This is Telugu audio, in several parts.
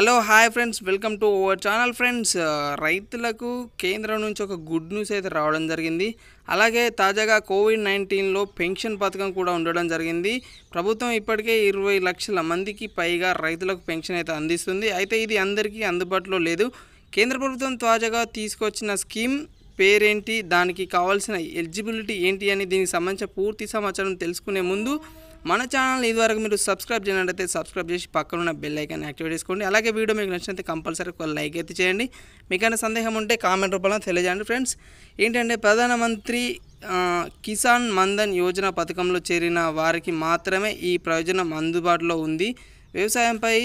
hello hi friends welcome to our channel friends రైతులకు కేంద్రం నుంచి ఒక గుడ్ న్యూస్ అయితే రావడం జరిగింది అలాగే తాజాగా కోవిడ్ నైన్టీన్లో పెన్షన్ పథకం కూడా ఉండడం జరిగింది ప్రభుత్వం ఇప్పటికే ఇరవై లక్షల మందికి పైగా రైతులకు పెన్షన్ అయితే అందిస్తుంది అయితే ఇది అందరికీ అందుబాటులో లేదు కేంద్ర ప్రభుత్వం తాజాగా తీసుకొచ్చిన స్కీమ్ పేరేంటి దానికి కావాల్సిన ఎలిజిబిలిటీ ఏంటి అని దీనికి సంబంధించిన పూర్తి సమాచారం తెలుసుకునే ముందు మన ఛానల్ ఇదివరకు మీరు సబ్స్క్రైబ్ చేయాలంటే సబ్స్క్రైబ్ చేసి పక్కనున్న బెల్ ఐకాన్ యాక్టివేట్ చేసుకోండి అలాగే వీడియో మీకు నచ్చినైతే కంపల్సరీ ఒక లైక్ అయితే చేయండి మీకైనా సందేహం ఉంటే కామెంట్ రూపంలో తెలియజేయండి ఫ్రెండ్స్ ఏంటంటే ప్రధానమంత్రి కిసాన్ మందన్ యోజన పథకంలో చేరిన వారికి మాత్రమే ఈ ప్రయోజనం అందుబాటులో ఉంది వ్యవసాయంపై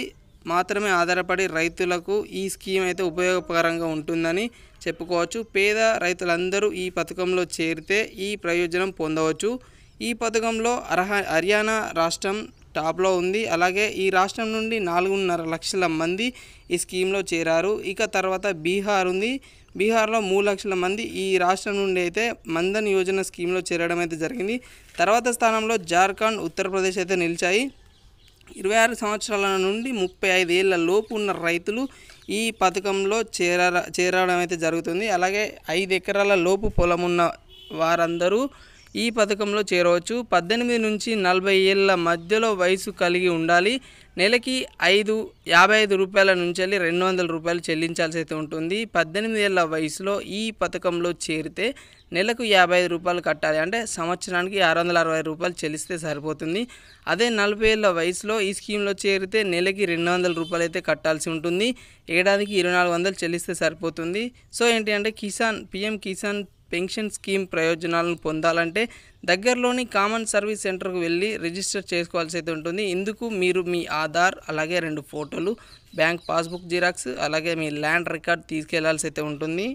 మాత్రమే ఆధారపడి రైతులకు ఈ స్కీమ్ అయితే ఉపయోగకరంగా ఉంటుందని చెప్పుకోవచ్చు పేద రైతులందరూ ఈ పథకంలో చేరితే ఈ ప్రయోజనం పొందవచ్చు ఈ పథకంలో అర్హ హర్యానా రాష్ట్రం టాప్లో ఉంది అలాగే ఈ రాష్ట్రం నుండి నాలుగున్నర లక్షల మంది ఈ స్కీమ్లో చేరారు ఇక తర్వాత బీహార్ ఉంది బీహార్లో మూడు లక్షల మంది ఈ రాష్ట్రం నుండి అయితే మందన్ యోజన స్కీమ్లో చేరడం అయితే జరిగింది తర్వాత స్థానంలో జార్ఖండ్ ఉత్తరప్రదేశ్ అయితే నిలిచాయి ఇరవై ఆరు సంవత్సరాల నుండి ముప్పై ఐదేళ్ల లోపు ఉన్న రైతులు ఈ పథకంలో చేర చేరడం అయితే జరుగుతుంది అలాగే ఐదు ఎకరాల లోపు పొలం ఉన్న వారందరూ ఈ పథకంలో చేరవచ్చు పద్దెనిమిది నుంచి నలభై ఏళ్ళ మధ్యలో వయసు కలిగి ఉండాలి నెలకి ఐదు యాభై ఐదు రూపాయల నుంచి వెళ్ళి రెండు వందల రూపాయలు చెల్లించాల్సి అయితే ఉంటుంది పద్దెనిమిది ఏళ్ళ వయసులో ఈ పథకంలో చేరితే నెలకు యాభై ఐదు రూపాయలు కట్టాలి అంటే సంవత్సరానికి ఆరు వందల అరవై రూపాయలు చెల్లిస్తే సరిపోతుంది అదే నలభై ఏళ్ళ వయసులో ఈ స్కీమ్లో చేరితే నెలకి రెండు వందల రూపాయలు అయితే కట్టాల్సి ఉంటుంది ఏడాదికి ఇరవై నాలుగు వందలు చెల్లిస్తే సరిపోతుంది సో ఏంటి అంటే Kisan PM Kisan pension scheme ప్రయోజనాలను పొందాలంటే దగ్గరలోని కామన్ సర్వీస్ సెంటర్కు వెళ్ళి రిజిస్టర్ చేసుకోవాల్సి అయితే ఉంటుంది ఇందుకు మీరు మీ ఆధార్ అలాగే రెండు ఫోటోలు బ్యాంక్ పాస్బుక్ జిరాక్స్ అలాగే మీ ల్యాండ్ రికార్డ్ తీసుకెళ్లాల్సి అయితే ఉంటుంది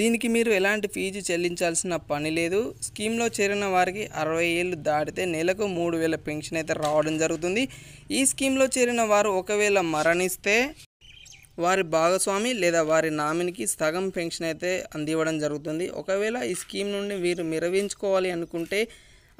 దీనికి మీరు ఎలాంటి ఫీజు చెల్లించాల్సిన పని లేదు స్కీమ్లో చేరిన వారికి అరవై ఏళ్ళు దాటితే నెలకు మూడు వేల పెన్షన్ అయితే రావడం జరుగుతుంది ఈ స్కీమ్లో చేరిన వారు ఒకవేళ మరణిస్తే వారి భాగస్వామి లేదా వారి నామినికి సగం పెన్షన్ అయితే అందివ్వడం జరుగుతుంది ఒకవేళ ఈ స్కీమ్ నుండి మీరు మిరవించుకోవాలి అనుకుంటే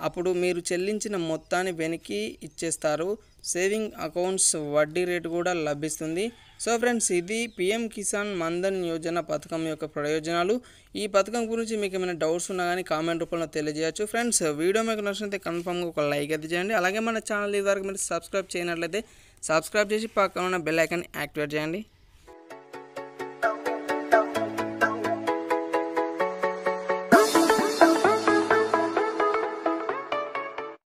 అప్పుడు మీరు చెల్లించిన మొత్తాన్ని వెనక్కి ఇచ్చేస్తారు సేవింగ్ అకౌంట్స్ వడ్డీ రేటు కూడా లభిస్తుంది సో ఫ్రెండ్స్ ఇది పిఎం కిసాన్ మన్ధన్ యోజన పథకం యొక్క ప్రయోజనాలు ఈ పథకం గురించి మీకు ఏమైనా డౌట్స్ ఉన్నా కానీ కామెంట్ రూపంలో తెలియజేయచ్చు ఫ్రెండ్స్ వీడియో మీకు నచ్చినట్లయితే కన్ఫామ్గా ఒక లైక్ అయితే చేయండి అలాగే మన ఛానల్ ఇది వరకు మీరు సబ్స్క్రైబ్ చేయనట్లయితే సబ్స్క్రైబ్ చేసి పక్కన ఉన్న బెల్ ఐకాన్ యాక్టివేట్ చేయండి